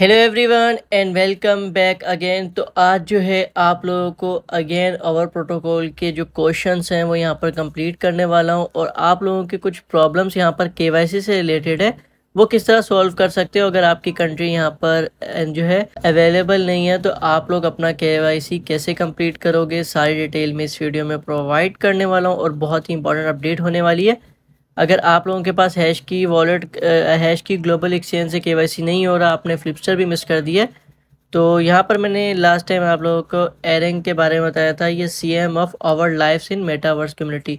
hello everyone and welcome back again तो आज जो है आप लोगों को अगेन ओवर प्रोटोकॉल के जो क्वेश्चंस हैं वो यहाँ पर कंप्लीट करने वाला हूँ और आप लोगों के कुछ प्रॉब्लम्स यहाँ पर केवाईसी से रिलेटेड है वो किस तरह सॉल्व कर सकते हो अगर आपकी कंट्री यहाँ पर जो है अवेलेबल नहीं है तो आप लोग अपना के कैसे कम्प्लीट करोगे सारी डिटेल में इस वीडियो में प्रोवाइड करने वाला हूँ और बहुत ही इंपॉर्टेंट अपडेट होने वाली है अगर आप लोगों के पास HashKey wallet HashKey global exchange से केवाईसी नहीं हो रहा आपने फ्लिपस्टर भी मिस कर दिया तो यहाँ पर मैंने लास्ट टाइम आप लोगों को एरिंग के बारे में बताया था ये C M of our life in metaverse community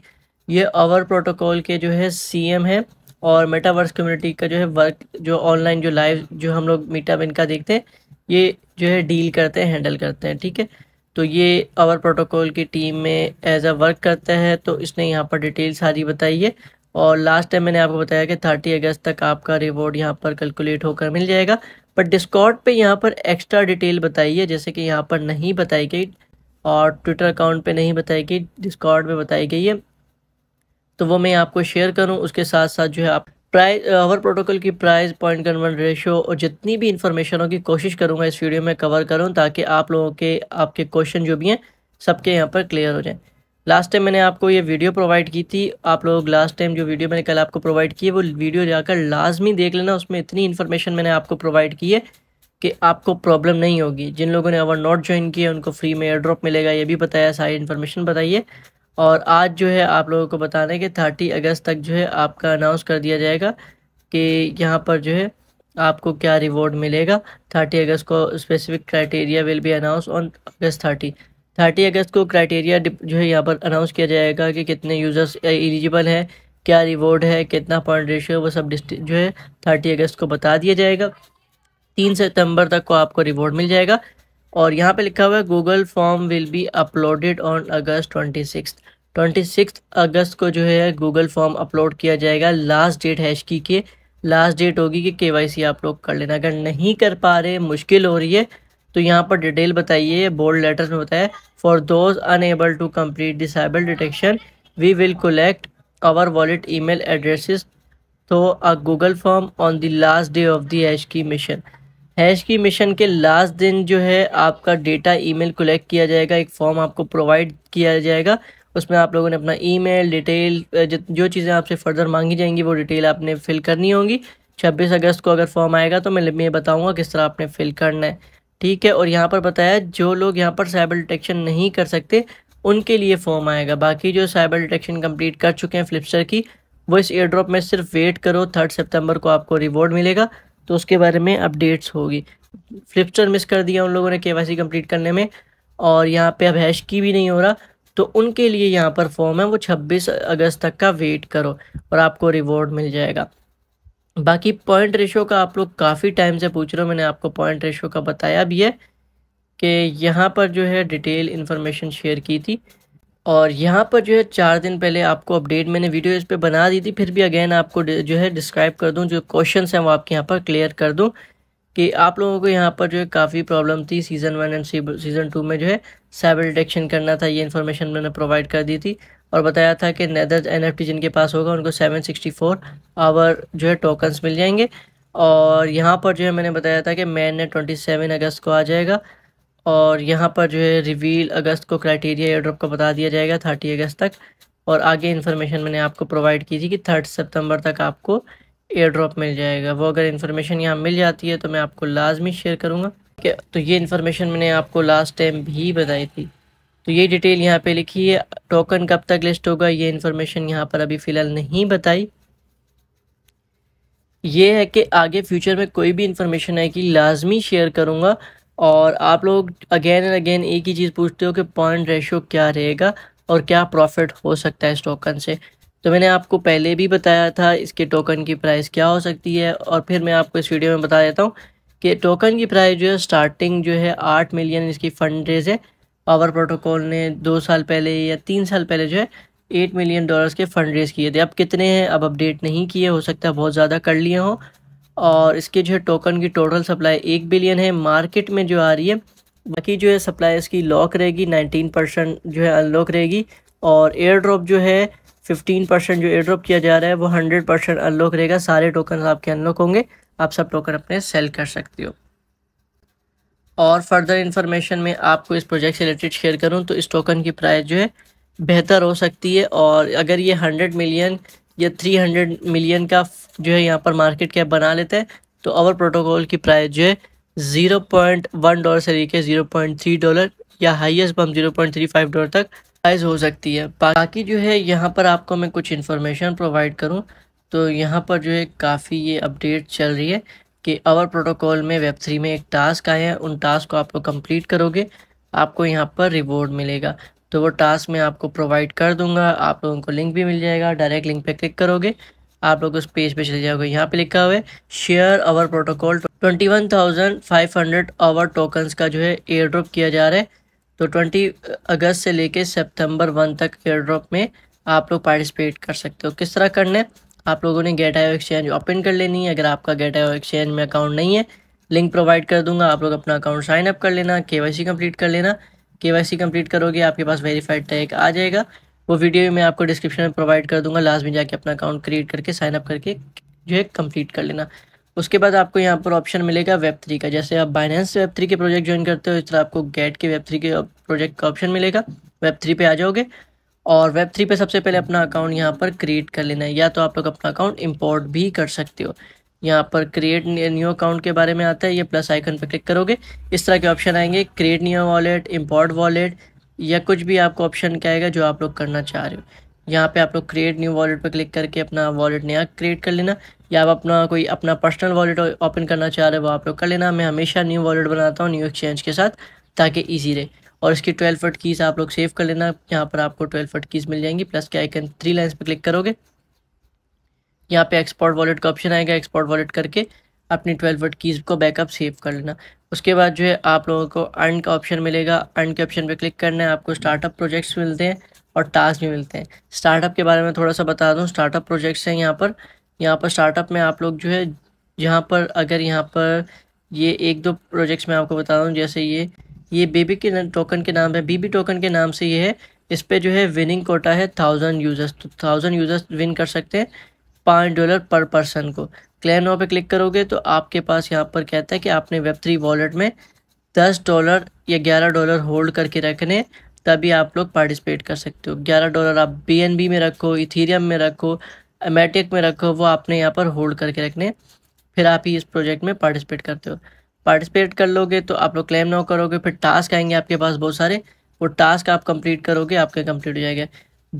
ये आवर प्रोटोकॉल के जो है सी एम है और मेटावर्स कम्युनिटी का जो है वर्क जो ऑनलाइन जो लाइव जो हम लोग मीटअप इनका देखते हैं ये जो है डील करते हैं हैंडल करते हैं ठीक है तो ये आवर प्रोटोकॉल की टीम में एज अ वर्क करता है तो इसने यहाँ पर डिटेल सारी बताई है और लास्ट टाइम मैंने आपको बताया कि थर्टी अगस्त तक आपका रिवॉर्ड यहाँ पर कैलकुलेट होकर मिल जाएगा बट डिस्कॉट पे यहाँ पर एक्स्ट्रा डिटेल बताई है जैसे कि यहाँ पर नहीं बताई गई और ट्विटर अकाउंट पे नहीं बताई गई डिस्कॉट पे बताई गई है तो वो मैं आपको शेयर करूँ उसके साथ साथ जो है आप प्राइस ओवर प्रोटोकॉल की प्राइस पॉइंट कन्वर्ट रेशो और जितनी भी इन्फॉर्मेशन की कोशिश करूँगा इस वीडियो में कवर करूँ ताकि आप लोगों के आपके क्वेश्चन जो भी हैं सबके यहाँ पर क्लियर हो जाएँ लास्ट टाइम मैंने आपको ये वीडियो प्रोवाइड की थी आप लोग लास्ट टाइम जो वीडियो मैंने कल आपको प्रोवाइड की है वो वीडियो जाकर लाजमी देख लेना उसमें इतनी इन्फॉर्मेशन मैंने आपको प्रोवाइड की है कि आपको प्रॉब्लम नहीं होगी जिन लोगों ने अवर नॉट ज्वाइन किया उनको फ्री में एयर ड्रॉप मिलेगा ये भी बताया सारी इन्फॉर्मेशन बताइए और आज जो है आप लोगों को बताने के थर्टी अगस्त तक जो है आपका अनाउंस कर दिया जाएगा कि यहाँ पर जो है आपको क्या रिवॉर्ड मिलेगा थर्टी अगस्त को specific criteria will be announce on August thirty thirty अगस्त को क्राइटेरिया जो है यहाँ पर अनाउंस किया जाएगा कि कितने यूज़र्स एलिजिबल हैं क्या रिवॉर्ड है कितना पॉइंट रेशियो वो सब जो है थर्टी अगस्त को बता दिया जाएगा तीन सितंबर तक को आपको रिवॉर्ड मिल जाएगा और यहाँ पे लिखा हुआ है Google form will be uploaded on August twenty six twenty six अगस्त को जो है गूगल फॉर्म अपलोड किया जाएगा लास्ट डेट हैश की के लास्ट डेट होगी कि के आप लोग कर लेना अगर नहीं कर पा रहे मुश्किल हो रही है तो यहाँ पर डिटेल बताइए बोल्ड लेटर्स में बताया for those unable to complete Sybil detection we will collect our wallet email address तो uh Google form on the last day of HashKey mission HashKey mission के last दिन जो है आपका data ई mail collect किया जाएगा एक form आपको प्रोवाइड किया जाएगा उसमें आप लोगों ने अपना ई मेल डिटेल जो चीज़ें आपसे फर्दर मांगी जाएंगी वो डिटेल आपने फिल करनी होगी छब्बीस अगस्त को अगर फॉर्म आएगा तो मैं ये बताऊँगा किस तरह आपने फिल करना है ठीक है और यहाँ पर बताया जो लोग यहाँ पर साइबर डिटेक्शन नहीं कर सकते उनके लिए फॉर्म आएगा बाकी जो साइबर डिटेक्शन कंप्लीट कर चुके हैं फ्लिपस्टर की वो इस एयर ड्रॉप में सिर्फ वेट करो थर्ड सितंबर को आपको रिवॉर्ड मिलेगा तो उसके बारे में अपडेट्स होगी फ्लिपस्टर मिस कर दिया उन लोगों ने के वाई कंप्लीट करने में और यहाँ पर अब हैश की भी नहीं हो रहा तो उनके लिए यहाँ पर फॉर्म है वो छब्बीस अगस्त तक का वेट करो और आपको रिवॉर्ड मिल जाएगा बाकी पॉइंट रेशो का आप लोग काफ़ी टाइम से पूछ रहे हो मैंने आपको पॉइंट रेशो का बताया भी है कि यहाँ पर जो है डिटेल इन्फॉर्मेशन शेयर की थी और यहाँ पर जो है चार दिन पहले आपको अपडेट मैंने वीडियो इस पर बना दी थी फिर भी अगेन आपको जो है डिस्क्राइब कर दूँ जो क्वेश्चन हैं वो आपके यहाँ पर क्लियर कर दूँ कि आप लोगों को यहाँ पर जो है काफ़ी प्रॉब्लम थी season one and season two में जो है साइबर डिटेक्शन करना था ये इन्फॉर्मेशन मैंने प्रोवाइड कर दी थी और बताया था कि नैदर एन एफ जिनके पास होगा उनको सेवन सिक्सटी फोर आवर जो है टोकन्स मिल जाएंगे और यहाँ पर जो है मैंने बताया था कि मैन ने ट्वेंटी सेवन अगस्त को आ जाएगा और यहाँ पर जो है रिवील अगस्त को क्राइटेरिया एयर ड्रॉप का बता दिया जाएगा थर्टी अगस्त तक और आगे इन्फॉर्मेशन मैंने आपको प्रोवाइड की थी कि थर्ड सितंबर तक आपको एयर ड्रॉप मिल जाएगा वो अगर इन्फॉर्मेशन यहाँ मिल जाती है तो मैं आपको लाजमी शेयर करूँगा तो ये इन्फॉर्मेशन मैंने आपको लास्ट टाइम भी बताई थी तो ये डिटेल यहाँ पे लिखी है टोकन कब तक लिस्ट होगा ये इन्फॉर्मेशन यहाँ पर अभी फ़िलहाल नहीं बताई ये है कि आगे फ्यूचर में कोई भी इन्फॉर्मेशन है कि लाजमी शेयर करूँगा और आप लोग अगेन एंड अगेन एक ही चीज़ पूछते हो कि पॉइंट रेशो क्या रहेगा और क्या प्रॉफिट हो सकता है इस टोकन से तो मैंने आपको पहले भी बताया था इसके टोकन की प्राइस क्या हो सकती है और फिर मैं आपको इस वीडियो में बता देता हूँ कि टोकन की प्राइस जो है स्टार्टिंग जो है आठ मिलियन इसकी फंड रेज है पावर प्रोटोकॉल ने दो साल पहले या तीन साल पहले जो है एट मिलियन डॉलर्स के फंड रेज किए थे अब कितने हैं अब अपडेट नहीं किए हो सकता बहुत ज़्यादा कर लिए हों और इसके जो है टोकन की टोटल सप्लाई एक बिलियन है मार्केट में जो आ रही है बाकी जो है सप्लाई इसकी लॉक रहेगी नाइनटीन परसेंट जो है अनलॉक रहेगी और एयर ड्रॉप जो है फिफ्टीन परसेंट जो एड्रॉप किया जा रहा है वो हंड्रेड परसेंट अनलॉक रहेगा सारे टोकन आपके अनलॉक होंगे आप सब टोकन अपने सेल कर सकते हो और फर्दर इन्फॉर्मेशन में आपको इस प्रोजेक्ट से रिलेटेड शेयर करूँ तो इस टोकन की प्राइस जो है बेहतर हो सकती है और अगर ये हंड्रेड मिलियन या थ्री हंड्रेड मिलियन का जो है यहाँ पर मार्केट कैप बना लेते हैं तो अवर प्रोटोकॉल की प्राइस जो है ज़ीरो पॉइंट वन डॉलर से लेकर ज़ीरो पॉइंट थ्री डॉलर या हाईएस्ट बम zero point three five dollar तक साइज हो सकती है बाकी जो है यहाँ पर आपको मैं कुछ इन्फॉर्मेशन प्रोवाइड करूँ तो यहाँ पर जो है काफ़ी ये अपडेट चल रही है कि आवर प्रोटोकॉल में वेब थ्री में एक टास्क आया है उन टास्क को आपको कंप्लीट करोगे आपको यहाँ पर रिवॉर्ड मिलेगा तो वो टास्क मैं आपको प्रोवाइड कर दूंगा आप लोगों को लिंक भी मिल जाएगा डायरेक्ट लिंक पे क्लिक करोगे आप लोग उस पेज पे चले जाओगे यहाँ पे लिखा हुआ है share our protocol twenty one thousand five hundred our tokens का जो है एयर ड्रॉप किया जा रहा है तो 20 अगस्त से लेके सितंबर वन तक एयर ड्रॉप में आप लोग पार्टिसिपेट कर सकते हो किस तरह करना है आप लोगों ने गेट आयो एक्सचेंज ओपन कर लेनी है अगर आपका गेट आयो एक्सचेंज में अकाउंट नहीं है लिंक प्रोवाइड कर दूंगा आप लोग अपना अकाउंट साइन अप कर लेना के वाई कंप्लीट कर लेना के वाई कंप्लीट करोगे आपके पास वेरीफाइड टैग आ जाएगा वो वीडियो मैं आपको डिस्क्रिप्शन में प्रोवाइड कर दूंगा लास्ट में जाके अपना अकाउंट क्रिएट करके साइनअप करके जो है कम्प्लीट कर लेना उसके बाद आपको यहाँ पर ऑप्शन मिलेगा वेब थ्री का जैसे आप बाइनेंस वेब थ्री के प्रोजेक्ट ज्वाइन करते हो इस तरह आपको गेट के वेब थ्री के प्रोजेक्ट का ऑप्शन मिलेगा वेब थ्री पे आ जाओगे और वेब थ्री पे सबसे पहले अपना अकाउंट यहाँ पर क्रिएट कर लेना है या तो आप लोग अपना अकाउंट इम्पोर्ट भी कर सकते हो यहाँ पर क्रिएट न्यू अकाउंट के बारे में आता है ये प्लस आइकन पर क्लिक करोगे इस तरह के ऑप्शन आएंगे create new wallet import wallet या कुछ भी आपको ऑप्शन क्या आएगा जो आप लोग करना चाह रहे हो यहाँ पे आप लोग क्रिएट न्यू वॉलेट पर क्लिक करके अपना वॉलेट नया क्रिएट कर लेना या आप अपना कोई अपना पर्सनल वॉलेट ओपन करना चाह रहे हो आप लोग कर लेना मैं हमेशा न्यू वॉलेट बनाता हूँ न्यू एक्सचेंज के साथ ताकि ईजी रहे और इसकी ट्वेल्व फट कीज़ आप लोग सेव कर लेना यहाँ पर आपको ट्वेल्व फट कीज़ मिल जाएंगी प्लस के आइकन थ्री लाइन्स पर क्लिक करोगे यहाँ पे एक्सपोर्ट वॉलेट का ऑप्शन आएगा एक्सपोर्ट वॉलेट करके अपनी ट्वेल्व फट कीज़ को बैकअप सेव कर लेना उसके बाद जो है आप लोगों को अर्न का ऑप्शन मिलेगा अर्न के ऑप्शन पर क्लिक करना है आपको स्टार्टअप प्रोजेक्ट्स मिलते हैं और टास्क भी मिलते हैं स्टार्टअप के बारे में थोड़ा सा बता दूँ स्टार्टअप प्रोजेक्ट्स हैं यहाँ पर यहाँ पर स्टार्टअप में आप लोग जो है जहाँ पर अगर यहाँ पर ये एक दो प्रोजेक्ट्स मैं आपको बता रहा हूँ जैसे ये ये बेबी के टोकन के नाम है बीबी टोकन के नाम से ये है इस पर जो है विनिंग कोटा है थाउजेंड यूज़र्स तो थाउजेंड यूज़र्स विन कर सकते हैं पाँच डॉलर पर पर्सन को क्लैन नाव पे क्लिक करोगे तो आपके पास यहाँ पर कहता है कि आपने वेब थ्री वॉलेट में दस डॉलर या ग्यारह डॉलर होल्ड करके रखने तभी आप लोग पार्टिसिपेट कर सकते हो ग्यारह डॉलर आप बी में रखो इथीरियम में रखो अमेटिक में रखो वो आपने यहाँ पर होल्ड करके रखने फिर आप ही इस प्रोजेक्ट में पार्टिसिपेट करते हो पार्टिसिपेट कर लोगे तो आप लोग क्लेम ना करोगे फिर टास्क आएंगे आपके पास बहुत सारे वो टास्क आप कंप्लीट करोगे आपके कंप्लीट हो जाएगा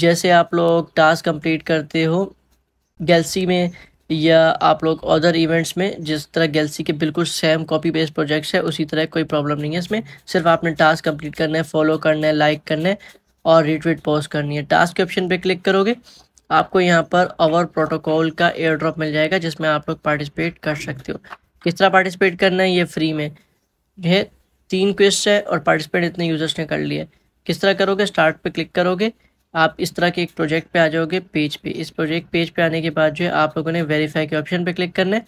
जैसे आप लोग टास्क कंप्लीट करते हो गैलसी में या आप लोग अदर इवेंट्स में जिस तरह गैलसी के बिल्कुल सेम कॉपी बेस्ड प्रोजेक्ट्स है उसी तरह कोई प्रॉब्लम नहीं है इसमें सिर्फ आपने टास्क कंप्लीट करना है फॉलो करना है लाइक करना है और रिट्वीट पोस्ट करनी है टास्क के ऑप्शन पर क्लिक करोगे आपको यहाँ पर अवर प्रोटोकॉल का एयर ड्रॉप मिल जाएगा जिसमें आप लोग पार्टिसिपेट कर सकते हो किस तरह पार्टिसिपेट करना है ये फ्री में यह तीन क्वेस्ट है और पार्टिसिपेट इतने यूजर्स ने कर लिया किस तरह करोगे स्टार्ट पे क्लिक करोगे आप इस तरह के एक प्रोजेक्ट पे आ जाओगे पेज पे इस प्रोजेक्ट पेज पे आने के बाद जो है आप लोगों ने वेरीफाई के ऑप्शन पे क्लिक करना है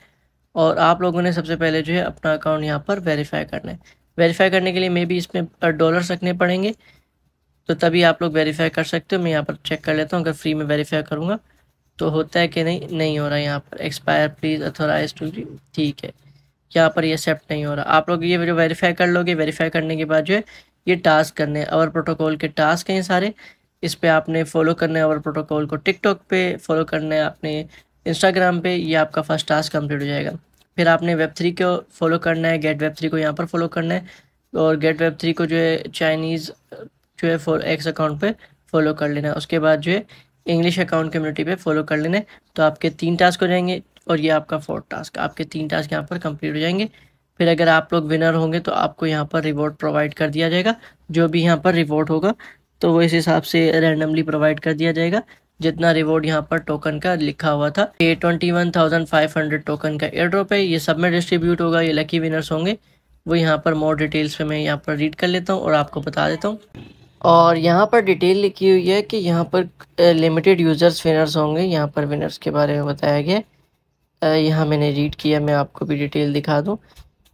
और आप लोगों ने सबसे पहले जो है अपना अकाउंट यहाँ पर वेरीफाई करना है वेरीफाई करने के लिए मे भी इसमें डॉलर्स रखने पड़ेंगे तो तभी आप लोग वेरीफाई कर सकते हो मैं यहाँ पर चेक कर लेता हूँ अगर फ्री में वेरीफाई करूँगा तो होता है कि नहीं नहीं हो रहा है यहाँ पर एक्सपायर प्लीज़ अथोराइज टू ठीक है यहाँ पर ये एक्सेप्ट नहीं हो रहा आप लोग ये जो वेरीफाई कर लोगे वेरीफाई करने के बाद जो है ये टास्क करने और प्रोटोकॉल के टास्क हैं सारे इस पर आपने फॉलो करने और प्रोटोकॉल को टिकटॉक पे फॉलो करना है आपने इंस्टाग्राम पे ये आपका फर्स्ट टास्क कंप्लीट हो जाएगा फिर आपने वेब थ्री को फॉलो करना है गेट वेब थ्री को यहाँ पर फॉलो करना है और गेट वेब थ्री को जो है चाइनीज़ जो है फॉलो एक्स अकाउंट पे फॉलो कर लेना उसके बाद जो है इंग्लिश अकाउंट कम्युनिटी पे फॉलो कर लेना तो आपके तीन टास्क हो जाएंगे और ये आपका फोर्थ टास्क आपके तीन टास्क यहाँ पर कंप्लीट हो जाएंगे फिर अगर आप लोग विनर होंगे तो आपको यहाँ पर रिवॉर्ड प्रोवाइड कर दिया जाएगा जो भी यहाँ पर रिवॉर्ड होगा तो वो इस हिसाब से रैंडमली प्रोवाइड कर दिया जाएगा जितना रिवॉर्ड यहाँ पर टोकन का लिखा हुआ था ये twenty one thousand five hundred token का एयर ड्रॉप है ये सब में डिस्ट्रीब्यूट होगा ये लकी विनर्स होंगे वो यहाँ पर मोर डिटेल्स पे मैं यहाँ पर रीड कर लेता हूँ और आपको बता देता हूँ और यहाँ पर डिटेल लिखी हुई है कि यहाँ पर लिमिटेड यूज़र्स विनर्स होंगे यहाँ पर विनर्स के बारे में बताया गया यहाँ मैंने रीड किया मैं आपको भी डिटेल दिखा दूँ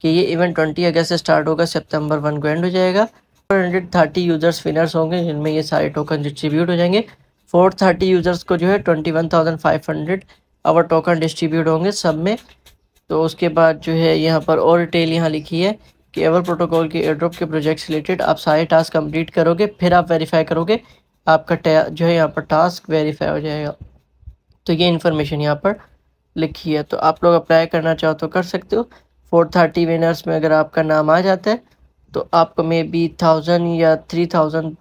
कि ये इवेंट ट्वेंटी अगस्त से स्टार्ट होगा सितंबर वन को एंड हो जाएगा four hundred thirty users winners होंगे जिनमें ये सारे टोकन डिस्ट्रीब्यूट हो जाएंगे फोर थर्टी यूज़र्स को जो है twenty one thousand five hundred our token distribute होंगे सब में तो उसके बाद जो है यहाँ पर और डिटेल यहाँ लिखी है कि एवर प्रोटोकॉल के एयरड्रॉप के प्रोजेक्ट रिलेटेड आप सारे टास्क कंप्लीट करोगे फिर आप वेरीफाई करोगे आपका जो है यहाँ पर टास्क वेरीफाई हो जाएगा तो ये इन्फॉर्मेशन यहाँ पर लिखी है तो आप लोग अप्लाई करना चाहो तो कर सकते हो फोर थर्टी विनर्स में अगर आपका नाम आ जाता है तो आपको मे बी थाउजेंड या थ्री थाउजेंड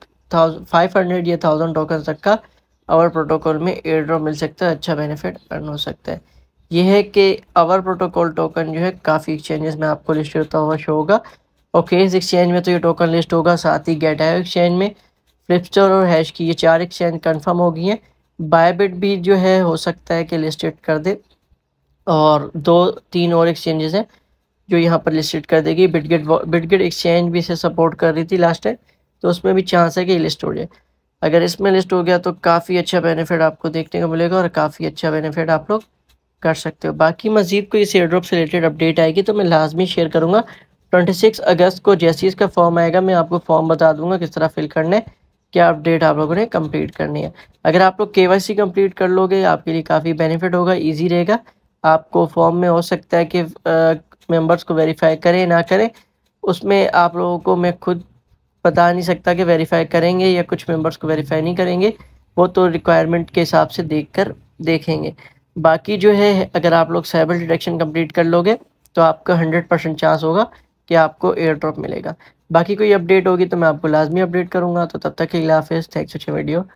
फाइव हंड्रेड या थाउजेंड टोकन तक का अवर प्रोटोकॉल में एयर ड्रॉप मिल सकता है अच्छा बेनिफिट अर्न हो सकता है ये है कि अवर प्रोटोकॉल टोकन जो है काफ़ी एक्सचेंजेस में आपको लिस्ट होता हुआ शो होगा और केस एक्सचेंज में तो ये टोकन लिस्ट होगा साथ ही गेट आयो एक्सचेंज में फ्लिपस्टोर और हैश की ये चार एक्सचेंज कन्फर्म हो गई हैं बायबिट भी जो है हो सकता है कि लिस्टेड कर दे और दो तीन और एक्सचेंजेस हैं जो यहाँ पर लिस्टेड कर देगी बिटगेट बिटगेट एक्सचेंज भी इसे सपोर्ट कर रही थी लास्ट टाइम तो उसमें भी चांस है कि लिस्ट हो जाए अगर इसमें लिस्ट हो गया तो काफ़ी अच्छा बेनिफिट आपको देखने को मिलेगा और काफ़ी अच्छा बेनिफिट आप लोग कर सकते हो बाकी मजीद कोई इस एयरड्रॉप से रिलेटेड अपडेट आएगी तो मैं लाजमी शेयर करूँगा ट्वेंटी सिक्स अगस्त को जैसे इसका फॉर्म आएगा मैं आपको फॉर्म बता दूंगा किस तरह फिल करना है क्या अपडेट आप लोगों ने कंप्लीट करनी है अगर आप लोग के वाई सी कम्प्लीट कर लोगे आपके लिए काफ़ी बेनिफिट होगा ईजी रहेगा आपको फॉर्म में हो सकता है कि मेंबर्स को वेरीफाई करें ना करें उसमें आप लोगों को मैं खुद बता नहीं सकता कि वेरीफाई करेंगे या कुछ मेम्बर्स को वेरीफाई नहीं करेंगे वो तो रिक्वायरमेंट के हिसाब से कर देखेंगे बाकी जो है अगर आप लोग साइबर डिटेक्शन कंप्लीट कर लोगे तो आपका हंड्रेड परसेंट चांस होगा कि आपको एयर ड्रॉप मिलेगा बाकी कोई अपडेट होगी तो मैं आपको लाजमी अपडेट करूँगा तो तब तक के लिए हाफिज़ थैंक्स वीडियो